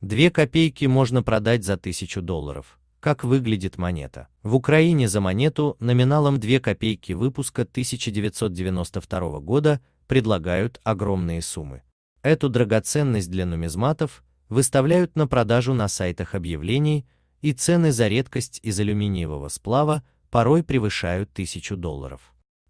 Две копейки можно продать за тысячу долларов. Как выглядит монета? В Украине за монету номиналом 2 копейки выпуска 1992 года предлагают огромные суммы. Эту драгоценность для нумизматов выставляют на продажу на сайтах объявлений, и цены за редкость из алюминиевого сплава порой превышают 1000 долларов.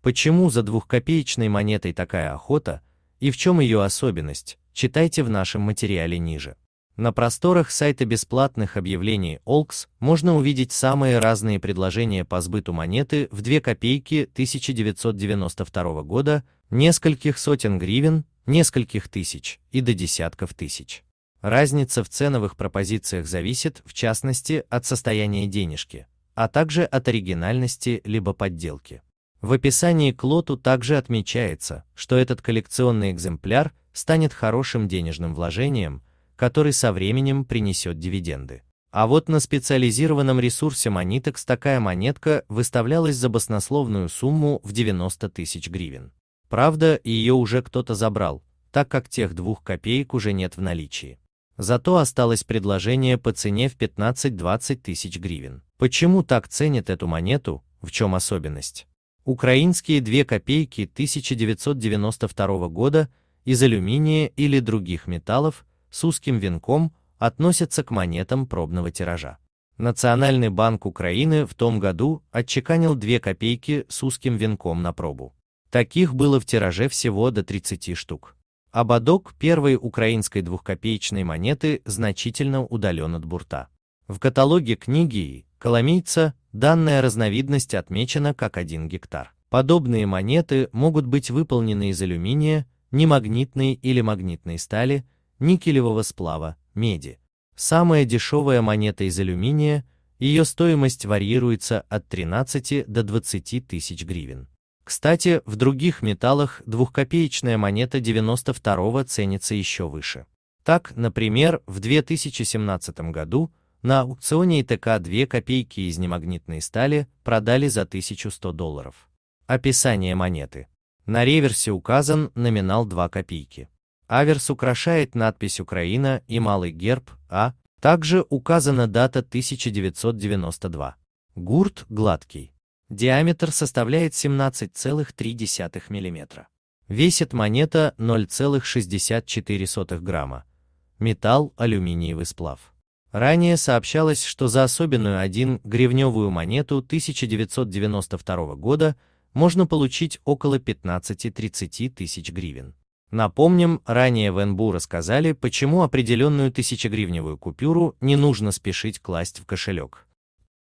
Почему за двухкопеечной монетой такая охота и в чем ее особенность, читайте в нашем материале ниже. На просторах сайта бесплатных объявлений Олкс можно увидеть самые разные предложения по сбыту монеты в 2 копейки 1992 года, нескольких сотен гривен, нескольких тысяч и до десятков тысяч. Разница в ценовых пропозициях зависит, в частности, от состояния денежки, а также от оригинальности либо подделки. В описании к лоту также отмечается, что этот коллекционный экземпляр станет хорошим денежным вложением – который со временем принесет дивиденды. А вот на специализированном ресурсе Monitex такая монетка выставлялась за баснословную сумму в 90 тысяч гривен. Правда, ее уже кто-то забрал, так как тех двух копеек уже нет в наличии. Зато осталось предложение по цене в 15-20 тысяч гривен. Почему так ценят эту монету, в чем особенность? Украинские 2 копейки 1992 года из алюминия или других металлов с узким венком относятся к монетам пробного тиража. Национальный банк Украины в том году отчеканил 2 копейки с узким венком на пробу. Таких было в тираже всего до 30 штук. Ободок первой украинской двухкопеечной монеты значительно удален от бурта. В каталоге книги и коломийца данная разновидность отмечена как 1 гектар. Подобные монеты могут быть выполнены из алюминия, немагнитной или магнитной стали, никелевого сплава, меди. Самая дешевая монета из алюминия, ее стоимость варьируется от 13 до 20 тысяч гривен. Кстати, в других металлах двухкопеечная монета 92-го ценится еще выше. Так, например, в 2017 году на аукционе ИТК две копейки из немагнитной стали продали за 1100 долларов. Описание монеты. На реверсе указан номинал 2 копейки. Аверс украшает надпись «Украина» и малый герб «А», также указана дата 1992. Гурт гладкий. Диаметр составляет 17,3 мм. Весит монета 0,64 грамма. Металл – алюминиевый сплав. Ранее сообщалось, что за особенную 1 гривневую монету 1992 года можно получить около 15-30 тысяч гривен. Напомним, ранее в НБУ рассказали, почему определенную тысячегривневую купюру не нужно спешить класть в кошелек.